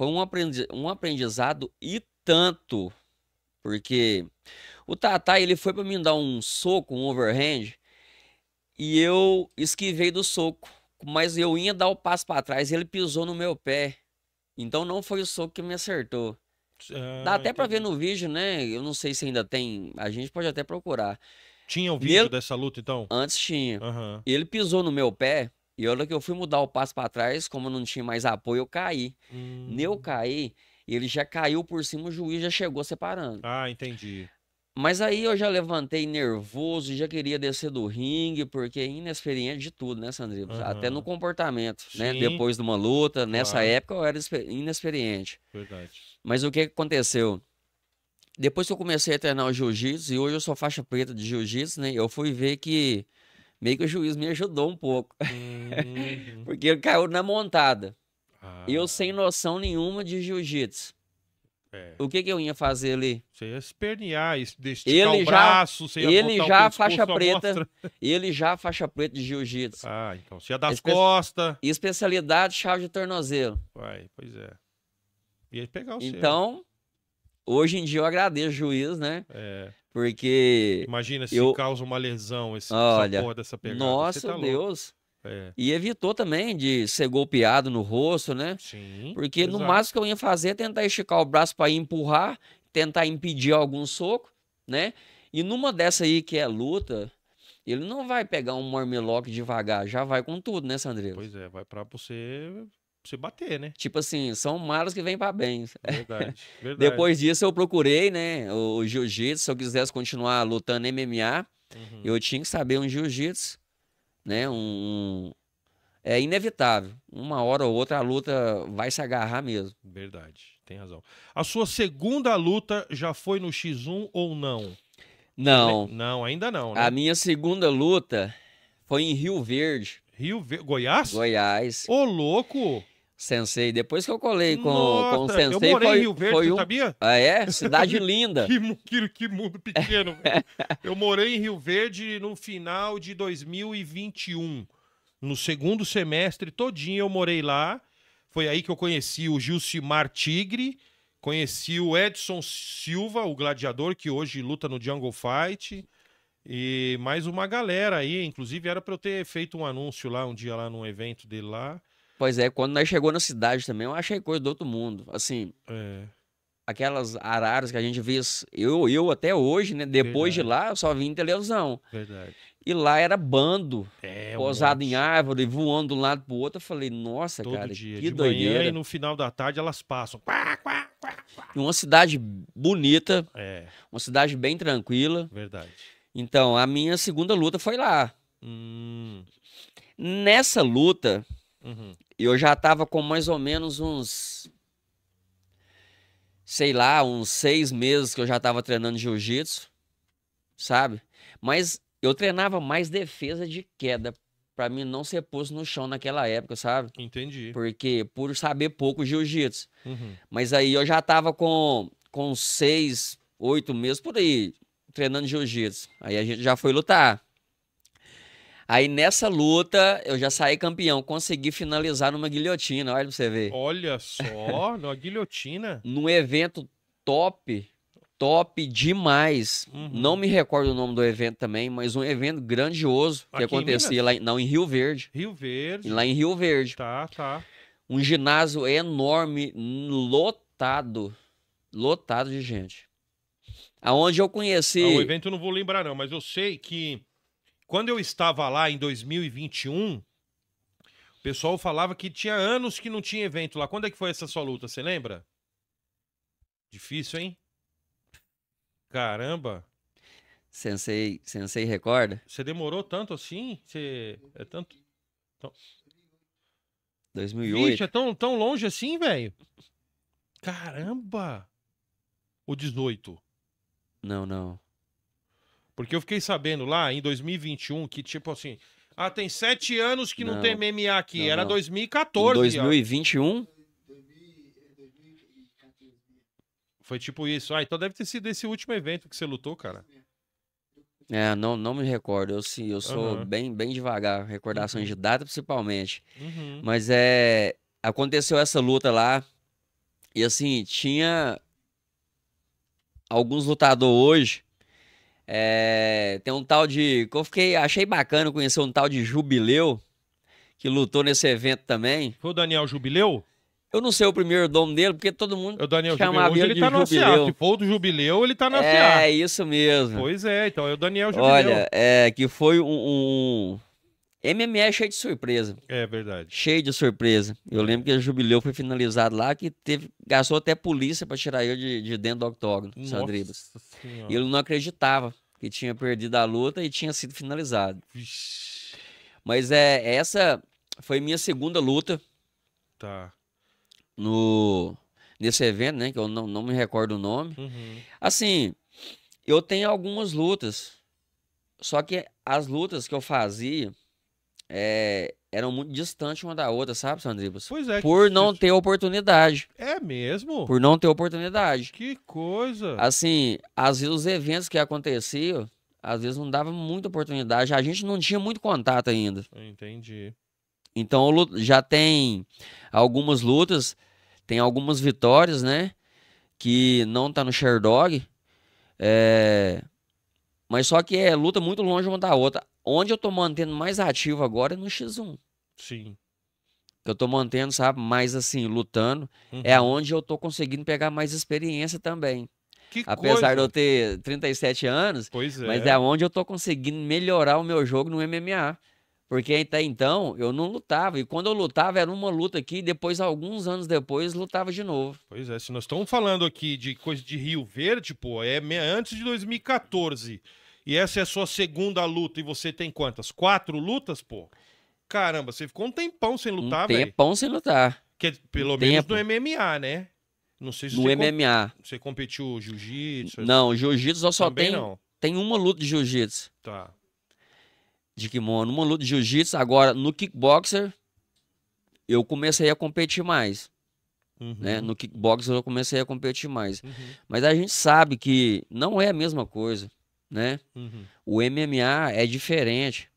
foi um, aprendiz, um aprendizado e tanto, porque o Tata, ele foi para me dar um soco, um overhand, e eu esquivei do soco, mas eu ia dar o passo para trás, ele pisou no meu pé. Então não foi o soco que me acertou. Ah, Dá até para ver no vídeo, né? Eu não sei se ainda tem, a gente pode até procurar. Tinha o vídeo dessa luta então? Antes tinha. Uhum. Ele pisou no meu pé e olha que eu fui mudar o passo para trás, como não tinha mais apoio, eu caí. Hum. Eu caí, ele já caiu por cima, o juiz já chegou separando. Ah, entendi. Mas aí eu já levantei nervoso, já queria descer do ringue, porque é inexperiente de tudo, né, Sandrinho? Uhum. Até no comportamento, né? Sim. né? Depois de uma luta, nessa claro. época eu era inexperiente. Verdade. Mas o que aconteceu? Depois que eu comecei a treinar o jiu-jitsu, e hoje eu sou faixa preta de jiu-jitsu, né? Eu fui ver que meio que o juiz me ajudou um pouco. Uhum. Porque ele caiu na montada. Ah. Eu sem noção nenhuma de jiu-jitsu. É. O que, que eu ia fazer ali? Você ia espernear, esticar ele o já, braço, você ia Ele já o faixa preta, ele já faixa preta de jiu-jitsu. Ah, então você ia das Espe costas. Especialidade chave de tornozelo. Vai, pois é. Ia pegar o Então, seu. hoje em dia eu agradeço o juiz, né? É. Porque. Imagina se eu... causa uma lesão esse, Olha, essa porra dessa pegada. Nossa, tá Deus. É. E evitou também de ser golpeado no rosto, né? Sim. Porque exato. no máximo que eu ia fazer é tentar esticar o braço para empurrar, tentar impedir algum soco, né? E numa dessa aí que é luta, ele não vai pegar um mormeloque devagar, já vai com tudo, né, Sandrinho? Pois é, vai para você você bater, né? Tipo assim, são malas que vêm para bem. Verdade, verdade. Depois disso eu procurei, né, o jiu-jitsu, se eu quisesse continuar lutando MMA, uhum. eu tinha que saber um jiu-jitsu, né, um é inevitável. Uma hora ou outra a luta vai se agarrar mesmo. Verdade, tem razão. A sua segunda luta já foi no X1 ou não? Não. Não, ainda não, né? A minha segunda luta foi em Rio Verde. Rio Verde, Goiás? Goiás. Ô, louco! Sensei. Depois que eu colei com, Nossa, com o Sensei. Eu morei foi, em Rio Verde, foi um... sabia? Ah, é? Cidade linda. que, que, que, mundo pequeno, Eu morei em Rio Verde no final de 2021. No segundo semestre todinho eu morei lá. Foi aí que eu conheci o Gilcimar Tigre, conheci o Edson Silva, o gladiador que hoje luta no Jungle Fight. E mais uma galera aí, inclusive era para eu ter feito um anúncio lá um dia lá num evento dele lá. Pois é, quando nós chegou na cidade também, eu achei coisa do outro mundo. Assim, é. aquelas araras que a gente vê eu, eu até hoje, né? Depois Verdade. de lá, eu só vi em televisão. Verdade. E lá era bando, é, pousado um em árvore, voando de um lado pro outro. Eu falei, nossa, Todo cara, dia. que de doideira. Manhã, e no final da tarde elas passam. Quá, quá, quá, quá. Uma cidade bonita, é. uma cidade bem tranquila. Verdade. Então, a minha segunda luta foi lá. Hum. Nessa luta, uhum. E eu já estava com mais ou menos uns. Sei lá, uns seis meses que eu já estava treinando jiu-jitsu, sabe? Mas eu treinava mais defesa de queda, para mim não ser posto no chão naquela época, sabe? Entendi. Porque por saber pouco jiu-jitsu. Uhum. Mas aí eu já tava com, com seis, oito meses por aí, treinando jiu-jitsu. Aí a gente já foi lutar. Aí nessa luta eu já saí campeão, consegui finalizar numa guilhotina, olha pra você ver. Olha só, numa guilhotina. Num evento top, top demais. Uhum. Não me recordo o nome do evento também, mas um evento grandioso Aqui que acontecia em lá em, não, em Rio Verde. Rio Verde. Lá em Rio Verde. Tá, tá. Um ginásio enorme, lotado, lotado de gente. Aonde eu conheci. Ah, o evento eu não vou lembrar não, mas eu sei que quando eu estava lá em 2021, o pessoal falava que tinha anos que não tinha evento lá. Quando é que foi essa sua luta, você lembra? Difícil, hein? Caramba. Sensei, sensei recorda? Você demorou tanto assim? Você é tanto então... 2008. Vixe, é tão, tão longe assim, velho? Caramba. O 18. Não, não. Porque eu fiquei sabendo lá em 2021 que, tipo assim, ah, tem sete anos que não, não tem MMA aqui. Não, Era não. 2014. Em 2021? Ó. Foi tipo isso. Ah, então deve ter sido esse último evento que você lutou, cara. É, não, não me recordo. Eu, sim, eu sou uhum. bem, bem devagar, recordações de uhum. data principalmente. Uhum. Mas é. Aconteceu essa luta lá. E assim, tinha alguns lutadores hoje é, tem um tal de. Eu fiquei, achei bacana conhecer um tal de Jubileu, que lutou nesse evento também. Foi o Daniel Jubileu? Eu não sei o primeiro nome dele, porque todo mundo é o Daniel chamava Jubileu, ele, ele tá de Jubileu. Se for do Jubileu, ele tá na É, CIA. isso mesmo. Pois é, então é o Daniel Jubileu. Olha, é, que foi um, um MME é cheio de surpresa. É verdade. Cheio de surpresa. Eu lembro que o jubileu foi finalizado lá, que teve, gastou até polícia para tirar eu de, de, dentro do octógono, Sandribas. E ele não acreditava que tinha perdido a luta e tinha sido finalizado. Vixe. Mas é essa foi minha segunda luta. Tá. No nesse evento, né, que eu não, não me recordo o nome. Uhum. Assim, eu tenho algumas lutas. Só que as lutas que eu fazia é, eram muito distantes uma da outra, sabe, Sandribas? Pois é. Por não ter oportunidade. É mesmo? Por não ter oportunidade. Que coisa! Assim, às vezes os eventos que aconteciam, às vezes não dava muita oportunidade. A gente não tinha muito contato ainda. Entendi. Então já tem algumas lutas, tem algumas vitórias, né? Que não tá no Sherdog. É... Mas só que é luta muito longe uma da outra. Onde eu tô mantendo mais ativo agora é no X1. Sim. Que eu tô mantendo, sabe, mais assim, lutando. É uhum. É onde eu tô conseguindo pegar mais experiência também. Que Apesar coisa. de eu ter 37 anos, pois é. mas é onde eu tô conseguindo melhorar o meu jogo no MMA. Porque até então eu não lutava. E quando eu lutava, era uma luta aqui, e depois, alguns anos depois, lutava de novo. Pois é, se nós estamos falando aqui de coisa de Rio Verde, pô, é antes de 2014 e essa é a sua segunda luta e você tem quantas? Quatro lutas, pô? Caramba, você ficou um tempão sem lutar, velho. Um tempão véio. sem lutar. Que, é, pelo um menos tempo. no MMA, né? Não sei se no você MMA. Com... Você competiu jiu-jitsu? Não, jiu-jitsu eu só tem tenho tem uma luta de jiu-jitsu. Tá. De kimono, uma luta de jiu-jitsu. Agora, no kickboxer, eu comecei a competir mais. Uhum. Né? No kickboxer eu comecei a competir mais. Uhum. Mas a gente sabe que não é a mesma coisa né? Uhum. O MMA é diferente.